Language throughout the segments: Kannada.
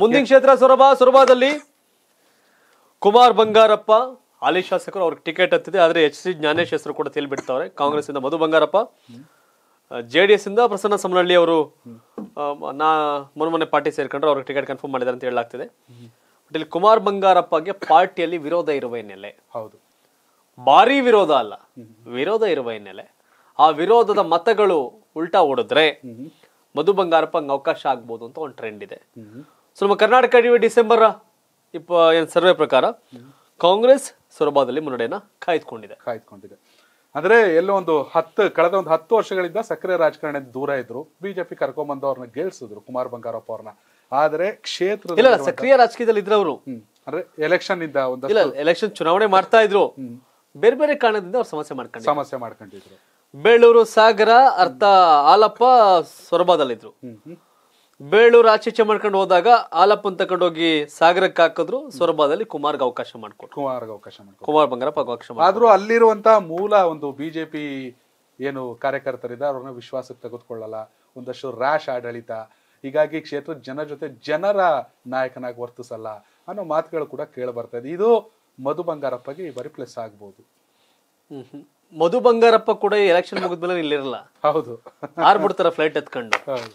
ಮುಂದಿನ ಕ್ಷೇತ್ರ ಸೊರಬ ಸೊರಬದಲ್ಲಿ ಕುಮಾರ್ ಬಂಗಾರಪ್ಪ ಹಾಲಿ ಶಾಸಕರು ಅವ್ರಿಗೆ ಟಿಕೆಟ್ ಹತ್ತಿದೆ ಆದ್ರೆ ಎಚ್ ಸಿ ಜ್ಞಾನೇಶ್ ಹೆಸರು ಕೂಡ ತೇಲ್ಬಿಡ್ತಾವ್ರೆ ಕಾಂಗ್ರೆಸ್ ಇಂದ Madhu Bangarappa J D S ಇಂದ ಪ್ರಸನ್ನ ಸಮನಹಳ್ಳಿ ಅವರು ನಾ ಮೊನ್ನೆ ಪಾರ್ಟಿ ಸೇರ್ಕೊಂಡ್ರೆ ಅವ್ರಿಗೆ ಟಿಕೆಟ್ ಕನ್ಫರ್ಮ್ ಮಾಡಿದ್ದಾರೆ ಅಂತ ಹೇಳಲಾಗ್ತಿದೆ ಬಟ್ ಇಲ್ಲಿ ಕುಮಾರ್ ಬಂಗಾರಪ್ಪಗೆ ಪಾರ್ಟಿಯಲ್ಲಿ ವಿರೋಧ ಇರುವ ಹಿನ್ನೆಲೆ ಹೌದು ಭಾರಿ ವಿರೋಧ ಅಲ್ಲ ವಿರೋಧ ಇರುವ ಹಿನ್ನೆಲೆ ಆ ವಿರೋಧದ ಮತಗಳು ಉಲ್ಟಾ ಓಡಿದ್ರೆ ಮಧು ಬಂಗಾರಪ್ಪ ಅವಕಾಶ ಆಗ್ಬೋದು ಅಂತ ಒಂದು ಟ್ರೆಂಡ್ ಇದೆ ಸೊ ನಮ್ಮ ಕರ್ನಾಟಕ ಡಿಸೆಂಬರ್ ಇಪ್ಪ ಏನು ಸರ್ವೆ ಪ್ರಕಾರ ಕಾಂಗ್ರೆಸ್ ಸೊರಬಾದಲ್ಲಿ ಮುನ್ನಡೆಯನ್ನ ಕಾಯ್ದುಕೊಂಡಿದೆ ಕಾಯ್ದುಕೊಂಡಿದೆ ಅಂದ್ರೆ ಎಲ್ಲೋ ಒಂದು ಹತ್ತು ಕಳೆದ ಒಂದು ಹತ್ತು ವರ್ಷಗಳಿಂದ ಸಕ್ರಿಯ ರಾಜಕಾರಣ ದೂರ ಇದ್ರು ಬಿಜೆಪಿ ಕರ್ಕೊಂಡ್ಬಂದವ್ರನ್ನ ಗೆಲ್ಸಿದ್ರು ಕುಮಾರ್ ಬಂಗಾರಪ್ಪ ಅವ್ರನ್ನ ಆದ್ರೆ ಕ್ಷೇತ್ರ ಇಲ್ಲ ಸಕ್ರಿಯ ರಾಜಕೀಯದಲ್ಲಿ ಇದ್ರವರು ಅಂದ್ರೆ ಎಲೆಕ್ಷನ್ ಇಂದ ಒಂದು ಇಲ್ಲ ಎಲೆಕ್ಷನ್ ಚುನಾವಣೆ ಮಾಡ್ತಾ ಇದ್ರು ಬೇರೆ ಬೇರೆ ಕಾರಣದಿಂದ ಅವ್ರು ಸಮಸ್ಯೆ ಮಾಡ್ಕೊಂಡು ಸಮಸ್ಯೆ ಮಾಡ್ಕೊಂಡಿದ್ರು ಬೆಳ್ಳೂರು ಸಾಗರ ಅರ್ಥ ಆಲಪ್ಪ ಸೊರಬಾದಲ್ಲಿದ್ರು ಬೇಳೂರು ಆಚೆ ಮಾಡ್ಕೊಂಡು ಹೋದಾಗ ಆಲಪ್ಪನ್ ತಕೊಂಡೋಗಿ ಸಾಗರಕ್ಕೆ ಹಾಕಿದ್ರು ಸೊರಬಾದಲ್ಲಿ ಕುಮಾರ್ಗೆ ಅವಕಾಶ ಮಾಡ್ಕೊಟ್ರು ಕುಮಾರ್ಗೆ ಅವಕಾಶ ಕುಮಾರ್ ಬಂಗಾರಪ್ಪ ಅವಕಾಶ ಆದ್ರೂ ಅಲ್ಲಿರುವಂತಹ ಮೂಲ ಒಂದು ಬಿಜೆಪಿ ಏನು ಕಾರ್ಯಕರ್ತರಿದ್ದ ಅವ್ರನ್ನ ವಿಶ್ವಾಸಕ್ಕೆ ತೆಗೆದುಕೊಳ್ಳಲ್ಲ ಒಂದಷ್ಟು ರ್ಯಾಶ್ ಆಡಳಿತ ಹೀಗಾಗಿ ಕ್ಷೇತ್ರದ ಜನ ಜೊತೆ ಜನರ ನಾಯಕನಾಗಿ ವರ್ತಿಸಲ್ಲ ಅನ್ನೋ ಮಾತುಗಳು ಕೂಡ ಕೇಳಿ ಬರ್ತಾ ಇದೆ ಇದು ಮಧು ಬಂಗಾರಪ್ಪಗೆ ಈ ಬಾರಿ ಪ್ಲಸ್ ಆಗ್ಬೋದು ಹ್ಮ್ ಹ್ಮ್. ಮಧು ಬಂಗಾರಪ್ಪ ಕೂಡ ಎಲೆಕ್ಷನ್ ಮುಗಿದ್ಮೇಲೆ ಇಲ್ಲಿರಲ್ಲ ಹೌದು ಆರ್ಬಿಡ್ತಾರ ಫ್ಲೈಟ್ ಎತ್ಕೊಂಡು ಹೌದು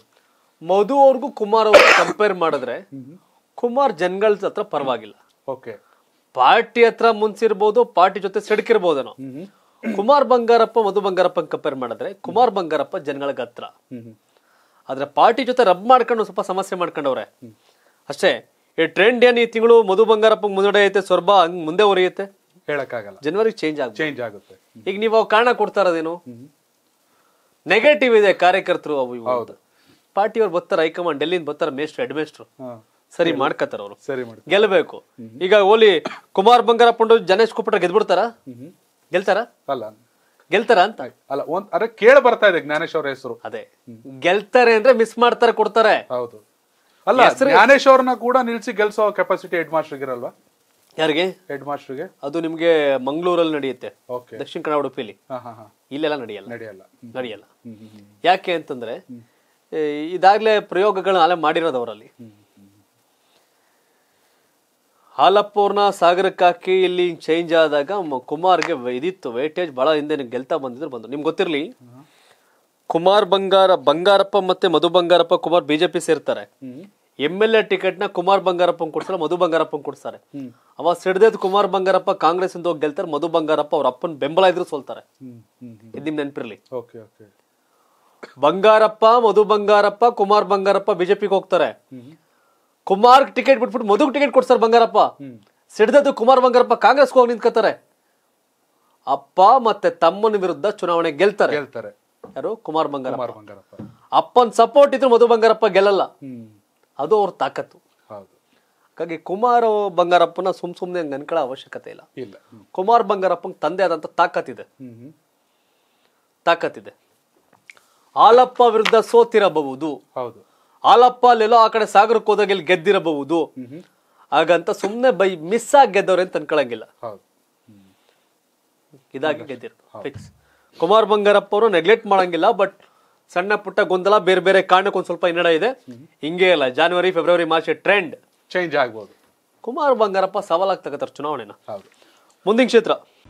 ಮಧು ಅವ್ರಿಗೂ ಕುಮಾರ್ ಅವ್ರ ಕಂಪೇರ್ ಮಾಡಿದ್ರೆ ಕುಮಾರ್ ಜನಗಳ ಹತ್ರ ಪರವಾಗಿಲ್ಲ ಓಕೆ ಪಾರ್ಟಿ ಹತ್ರ ಮುನ್ಸಿರ್ಬೋದು ಪಾರ್ಟಿ ಜೊತೆ ಸಿಡ್ಕಿರ್ಬೋದೇನೋ ಕುಮಾರ್ ಬಂಗಾರಪ್ಪ ಮಧು ಬಂಗಾರಪ್ಪ ಕಂಪೇರ್ ಮಾಡಿದ್ರೆ ಕುಮಾರ್ ಬಂಗಾರಪ್ಪ ಜನಗಳ ಹತ್ರ ಆದ್ರೆ ಪಾರ್ಟಿ ಜೊತೆ ರಬ್ ಮಾಡ್ಕೊಂಡು ಸ್ವಲ್ಪ ಸಮಸ್ಯೆ ಮಾಡ್ಕೊಂಡವ್ರೆ ಅಷ್ಟೇ ಈ ಟ್ರೆಂಡ್ ಏನ್ ಈ ತಿಂಗಳು ಮಧು ಬಂಗಾರಪ್ಪ ಮುಂದೆ ಐತೆ ಸ್ವರ್ಬ ಹಂಗ್ ಮುಂದೆ ಹೊರೆಯುತ್ತೆ ಹೇಳಕ್ಕಾಗಲ್ಲ ಜನವರಿ ಚೇಂಜ್ ಆಗುತ್ತೆ ಚೇಂಜ್ ಆಗುತ್ತೆ ಈಗ ನೀವು ಕಾರಣ ಕೊಡ್ತಾ ಇರೋದೇನು ನೆಗೆಟಿವ್ ಇದೆ ಕಾರ್ಯಕರ್ತರು ಅವು ಪಾರ್ಟಿಯವ್ರು ಬರ್ತಾರ ಹೈಕಮಾಂಡ್ ಡೆಲ್ಲಿಯಿಂದ ಬರ್ತಾರ ಮೇಸ್ಟ್ರು ಹೆಡ್ ಮೇಸ್ಟ್ರು ಸರಿ ಮಾಡ್ಕತ್ತಾರ ಅವರು ಸರಿ ಗೆಲ್ಬೇಕು ಈಗ ಓಲಿ ಕುಮಾರ್ ಬಂಗಾರಪ್ಪಂಡು ಜನೇಶ್ ಕುಪ್ಪಟ ಗೆದ್ಬಿಡ್ತಾರ ಗೆಲ್ತಾರ ಅಲ್ಲ ಗೆಲ್ತಾರ ಅಂತ ಅಲ್ಲ ಒಂದ್ ಅರೆ ಕೇಳ ಬರ್ತಾ ಇದೆ ಜ್ಞಾನೇಶ್ ಅವ್ರ ಹೆಸರು ಅದೇ ಗೆಲ್ತಾರೆ ಅಂದ್ರೆ ಮಿಸ್ ಮಾಡ್ತಾರೆ ಕೊಡ್ತಾರೆ ಹೌದು ಅಲ್ಲ ಜ್ಞಾನೇಶ್ ಅವ್ರನ್ನ ಕೂಡ ನಿಲ್ಸಿ ಗೆಲ್ಸೋ ಕೆಪಾಸಿಟಿ ಹೆಡ್ ಮಾಸ್ಟರ್ ಇರಲ್ವಾ ಯಾರಿಗೆ ಹೆಡ್ ಮಾಸ್ಟರ್ಗೆ ಅದು ನಿಮ್ಗೆ ಮಂಗಳೂರಲ್ಲಿ ನಡೆಯುತ್ತೆ ದಕ್ಷಿಣ ಕನ್ನಡ ಉಡುಪಿಲಿ ಇಲ್ಲೆಲ್ಲ ನಡೆಯಲ್ಲ ನಡೆಯಲ್ಲ ನಡೆಯಲ್ಲ ಯಾಕೆ ಅಂತಂದ್ರೆ ಇದಾಗಲೇ ಪ್ರಯೋಗಗಳನ್ನ ಅಲೆ ಮಾಡಿರೋದು ಅವರಲ್ಲಿ ಹಾಲಪ್ಪವ್ರನ್ನ ಸಾಗರಕ್ಕಾಕಿ ಇಲ್ಲಿ ಚೇಂಜ್ ಆದಾಗ ಕುಮಾರ್ಗೆ ಇದಿತ್ತು ವೇಟೇಜ್ ಭಾಳ ಹಿಂದೆ ಗೆಲ್ತಾ ಬಂದಿದ್ರು ಬಂದರು ನಿಮ್ಗೆ ಗೊತ್ತಿರಲಿ ಕುಮಾರ್ ಬಂಗಾರ ಬಂಗಾರಪ್ಪ ಮತ್ತೆ ಮಧು ಬಂಗಾರಪ್ಪ ಕುಮಾರ್ ಬಿಜೆಪಿ ಸೇರ್ತಾರೆ ಎಮ್ ಎಲ್ ಎ ಟಿಕೆಟ್ನ ಕುಮಾರ್ ಬಂಗಾರಪ್ಪ ಕೊಡ್ತಾರೆ ಮಧು ಬಂಗಾರಪ್ಪ ಕೊಡ್ತಾರೆ ಅವ ಸಿಡ್ದೇದ್ ಕುಮಾರ್ ಬಂಗಾರಪ್ಪ ಕಾಂಗ್ರೆಸ್ ಇಂದ ಹೋಗಿ ಗೆಲ್ತಾರೆ ಮಧು ಬಂಗಾರಪ್ಪ ಅವ್ರ ಅಪ್ಪನ ಬೆಂಬಲ ಇದ್ರು ಸೋಲ್ತಾರೆ ಇದು ನಿಮ್ ನೆನಪಿರ್ಲಿ ಬಂಗಾರಪ್ಪ ಮಧು ಬಂಗಾರಪ್ಪ ಕುಮಾರ್ ಬಂಗಾರಪ್ಪ ಬಿಜೆಪಿಗೆ ಹೋಗ್ತಾರೆ ಕುಮಾರ್ ಟಿಕೆಟ್ ಬಿಟ್ಬಿಟ್ಟು ಮಧುಗ್ ಟಿಕೆಟ್ ಕೊಡ್ತಾರೆ ಬಂಗಾರಪ್ಪ ಸಿಡ್ದದ್ದು ಕುಮಾರ್ ಬಂಗಾರಪ್ಪ ಕಾಂಗ್ರೆಸ್ ಹೋಗಿ ನಿಂತ್ಕೋತಾರೆ ಅಪ್ಪ ಮತ್ತೆ ತಮ್ಮನ ವಿರುದ್ಧ ಚುನಾವಣೆ ಗೆಲ್ತಾರೆ ಯಾರು ಕುಮಾರ್ ಬಂಗಾರಪ್ಪ ಅಪ್ಪನ ಸಪೋರ್ಟ್ ಇದ್ರು ಮಧು ಬಂಗಾರಪ್ಪ ಗೆಲ್ಲಲ್ಲ ಅದು ಅವ್ರ ತಾಕತ್ತು ಹಾಗಾಗಿ ಕುಮಾರ ಬಂಗಾರಪ್ಪನ ಸುಮ್ ಸುಮ್ನೆ ನನ್ಕಳ ಅವಶ್ಯಕತೆ ಇಲ್ಲ ಕುಮಾರ್ ಬಂಗಾರಪ್ಪನ ತಂದೆ ಆದಂತ ಇದೆ ತಾಕತ್ ಇದೆ ಹಾಲಪ್ಪ ವಿರುದ್ಧ ಸೋತಿರಬಹುದು ಹೌದು ಹಾಲಪ್ಪ ಅಲ್ಲೆಲ್ಲೋ ಆ ಕಡೆ ಸಾಗರಕ್ಕೆ ಹೋದಾಗ ಇಲ್ಲಿ ಗೆದ್ದಿರಬಹುದು ಹಾಗಂತ ಸುಮ್ಮನೆ ಬೈ ಮಿಸ್ ಆಗಿ ಗೆದ್ದವ್ರೆ ಅಂತ ಅನ್ಕೊಳಂಗಿಲ್ಲ ಇದಾಗಿ ಗೆದ್ದಿರೋದು ಫಿಕ್ಸ್ ಕುಮಾರ್ ಬಂಗಾರಪ್ಪ ಅವರು ನೆಗ್ಲೆಕ್ಟ್ ಮಾಡಂಗಿಲ್ಲ ಬಟ್ ಸಣ್ಣ ಪುಟ್ಟ ಗೊಂದಲ ಬೇರೆ ಬೇರೆ ಕಾರಣಕ್ಕೆ ಸ್ವಲ್ಪ ಹಿನ್ನಡೆ ಇದೆ ಹಿಂಗೇ ಇಲ್ಲ January February March trend change ಆಗ್ಬೋದು ಕುಮಾರ್ ಬಂಗಾರಪ್ಪ ಸವಾಲಾಗಿ ತಗೋತಾರೆ ಚುನಾವಣೆನ ಮುಂದಿನ ಕ್ಷೇತ್ರ